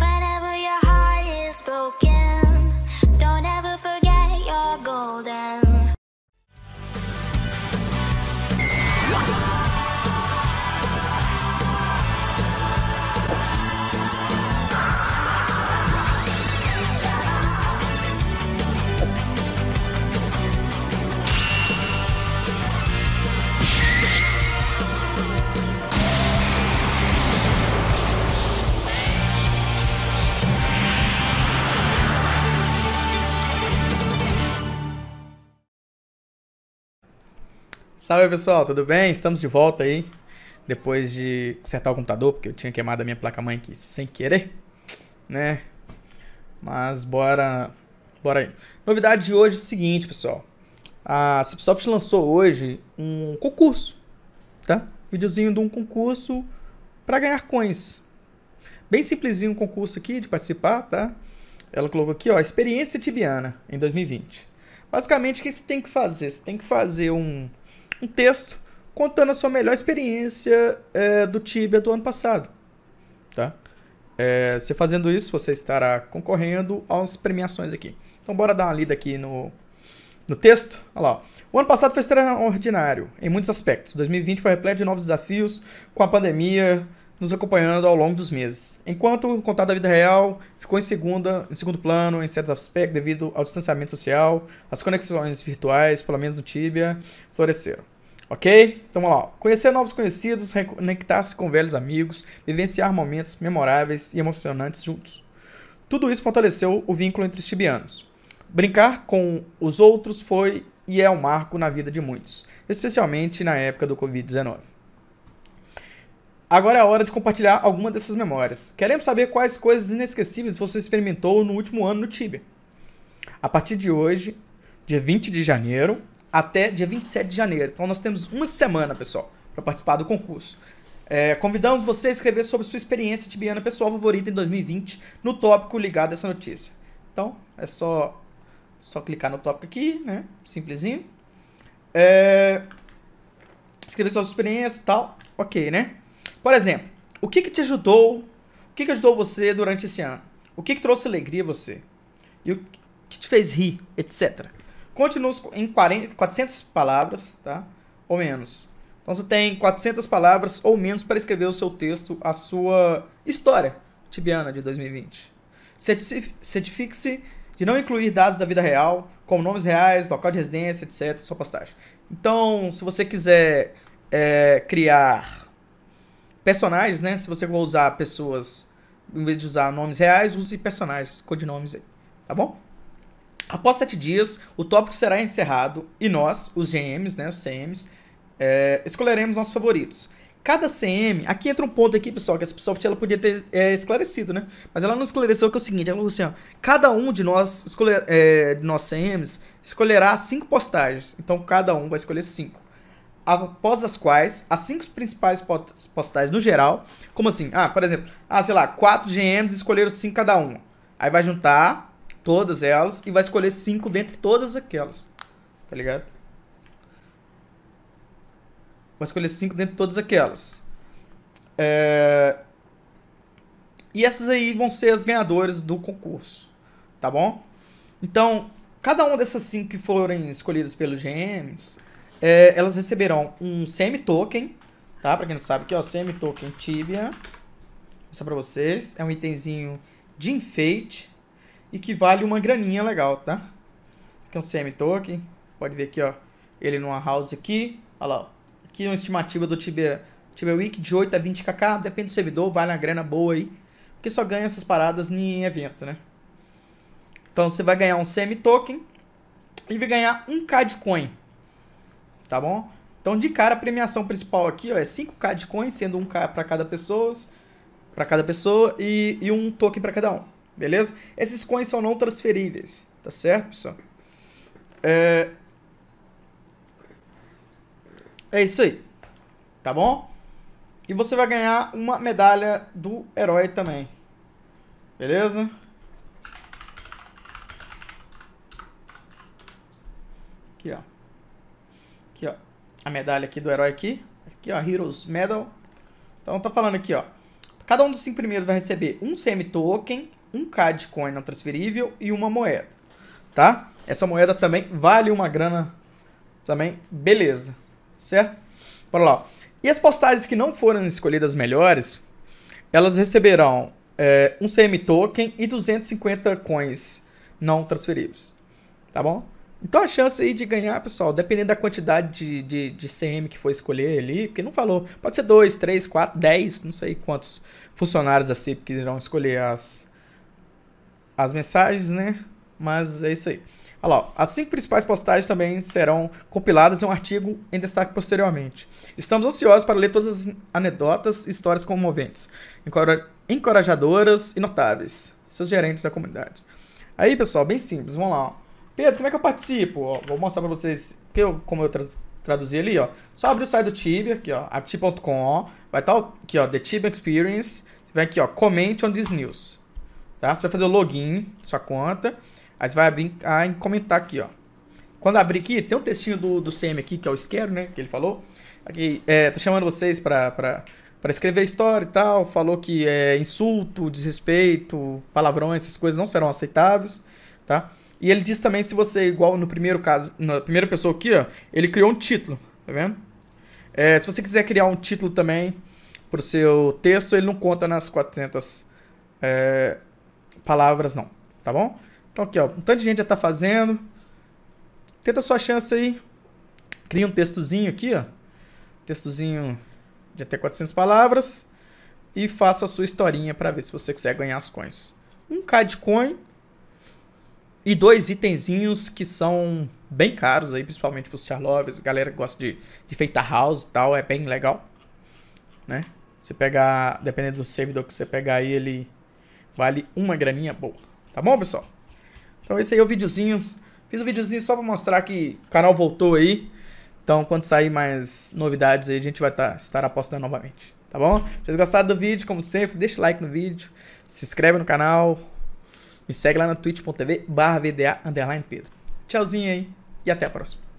Whenever your heart is broken Salve pessoal, tudo bem? Estamos de volta aí. Depois de consertar o computador, porque eu tinha queimado a minha placa-mãe aqui sem querer, né? Mas bora, bora aí. Novidade de hoje é o seguinte, pessoal. A Cipsoft lançou hoje um concurso, tá? Videozinho de um concurso para ganhar coins. Bem simplesinho o um concurso aqui de participar, tá? Ela colocou aqui, ó, experiência tibiana em 2020. Basicamente, o que você tem que fazer? Você tem que fazer um, um texto contando a sua melhor experiência é, do Tibia do ano passado. Tá? É, você fazendo isso, você estará concorrendo às premiações aqui. Então, bora dar uma lida aqui no, no texto. Olha lá. O ano passado foi extraordinário em muitos aspectos. 2020 foi repleto de novos desafios, com a pandemia nos acompanhando ao longo dos meses. Enquanto o contato da vida real ficou em, segunda, em segundo plano em certos aspectos devido ao distanciamento social, as conexões virtuais, pelo menos no Tibia, floresceram. Ok? Então vamos lá. Conhecer novos conhecidos, reconectar-se com velhos amigos, vivenciar momentos memoráveis e emocionantes juntos. Tudo isso fortaleceu o vínculo entre os tibianos. Brincar com os outros foi e é um marco na vida de muitos, especialmente na época do Covid-19. Agora é a hora de compartilhar alguma dessas memórias. Queremos saber quais coisas inesquecíveis você experimentou no último ano no Tibia. A partir de hoje, dia 20 de janeiro, até dia 27 de janeiro. Então nós temos uma semana, pessoal, para participar do concurso. É, convidamos você a escrever sobre sua experiência tibiana pessoal favorita em 2020 no tópico ligado a essa notícia. Então, é só, só clicar no tópico aqui, né? Simplesinho. É, escrever sua experiência e tal. Ok, né? Por exemplo, o que, que te ajudou? O que, que ajudou você durante esse ano? O que, que trouxe alegria a você? E o que te fez rir, etc. Continua em 40, 400 palavras, tá? Ou menos. Então você tem 400 palavras ou menos para escrever o seu texto, a sua história tibiana de 2020. Certifique-se de não incluir dados da vida real, como nomes reais, local de residência, etc., sua postagem. Então, se você quiser é, criar personagens, né? Se você for usar pessoas, em vez de usar nomes reais, use personagens, codinomes aí, tá bom? Após sete dias, o tópico será encerrado e nós, os GMs, né, os CMs, é, escolheremos nossos favoritos. Cada CM, aqui entra um ponto aqui, pessoal, que a Ubisoft ela podia ter é, esclarecido, né? Mas ela não esclareceu que é o seguinte, ela falou assim, ó, cada um de nós, escolher, é, de nós CMs escolherá cinco postagens, então cada um vai escolher cinco. Após as quais, as cinco principais postagens no geral, como assim? Ah, por exemplo, ah, sei lá, quatro GMs escolheram cinco cada um. Aí vai juntar todas elas e vai escolher cinco dentre todas aquelas. Tá ligado? Vai escolher cinco dentre todas aquelas. É... E essas aí vão ser as ganhadoras do concurso, tá bom? Então, cada uma dessas cinco que forem escolhidas pelos GMs, é, elas receberão um semi-token, tá? Pra quem não sabe, aqui ó, semi-token Tibia. Vou mostrar pra vocês. É um itemzinho de enfeite, e que vale uma graninha legal, tá? Esse aqui é um semi-token, pode ver aqui, ó, ele numa house aqui, olha lá, ó. aqui é uma estimativa do Tibia, Tibia Week de 8 a 20kk, depende do servidor, vale uma grana boa aí, porque só ganha essas paradas em evento, né? Então você vai ganhar um semi-token e vai ganhar 1k de coin, tá bom? Então, de cara, a premiação principal aqui ó, é 5k de coin, sendo 1k para cada pessoa, para cada pessoa e, e um token para cada um. Beleza? Esses coins são não transferíveis, tá certo, pessoal? É, é isso aí, tá bom? E você vai ganhar uma medalha do herói também, beleza? Aqui, ó. Aqui, ó. A medalha aqui do herói aqui. Aqui, ó. Heroes Medal. Então, tá falando aqui, ó. Cada um dos cinco primeiros vai receber um semi-token 1K de coin não transferível e uma moeda, tá? Essa moeda também vale uma grana também, beleza, certo? Bora lá. E as postagens que não foram escolhidas melhores, elas receberão é, um CM token e 250 coins não transferíveis, tá bom? Então a chance aí de ganhar, pessoal, dependendo da quantidade de, de, de, CM que for escolher ali, porque não falou, pode ser 2, 3, 4, 10, não sei quantos funcionários da CIP que irão escolher as, as mensagens, né? Mas é isso aí. Olha lá, as cinco principais postagens também serão compiladas em um artigo em destaque posteriormente. Estamos ansiosos para ler todas as anedotas e histórias comoventes, encorajadoras e notáveis, seus gerentes da comunidade. Aí, pessoal, bem simples, vamos lá. Pedro, como é que eu participo? Ó, vou mostrar para vocês, que eu, como eu traduzi ali, ó. Só abrir o site do Tibia, aqui, ó, apti.com, vai estar tá aqui, ó, The Tibia Experience. Você vem aqui, ó, comente on this news. Tá? Você vai fazer o login da sua conta. Aí você vai abrir a ah, comentar aqui, ó. Quando abrir aqui, tem um textinho do, do CM aqui, que é o isqueiro, né? Que ele falou. Aqui, é, tá chamando vocês pra, pra, pra escrever história e tal. Falou que é, insulto, desrespeito, palavrões, essas coisas não serão aceitáveis, tá? E ele diz também se você, igual no primeiro caso, na primeira pessoa aqui, ó, ele criou um título, tá vendo? É, se você quiser criar um título também pro seu texto, ele não conta nas 400 é, palavras não, tá bom? Então aqui, ó, um tanto de gente já tá fazendo. Tenta sua chance aí. Cria um textozinho aqui, ó. Textozinho de até 400 palavras e faça a sua historinha para ver se você quiser ganhar as coins. Um K de coin e dois itenzinhos que são bem caros aí, principalmente para os Charlovers, galera que gosta de, de feitar house e tal, é bem legal, né? Você pegar, dependendo do servidor que você pegar aí, ele Vale uma graninha boa. Tá bom, pessoal? Então esse aí é o videozinho. Fiz um videozinho só pra mostrar que o canal voltou aí. Então quando sair mais novidades aí, a gente vai tá, estar apostando novamente. Tá bom? Se vocês gostaram do vídeo, como sempre, deixa o like no vídeo. Se inscreve no canal. Me segue lá na twitch.tv barra VDA Pedro. Tchauzinho aí e até a próxima.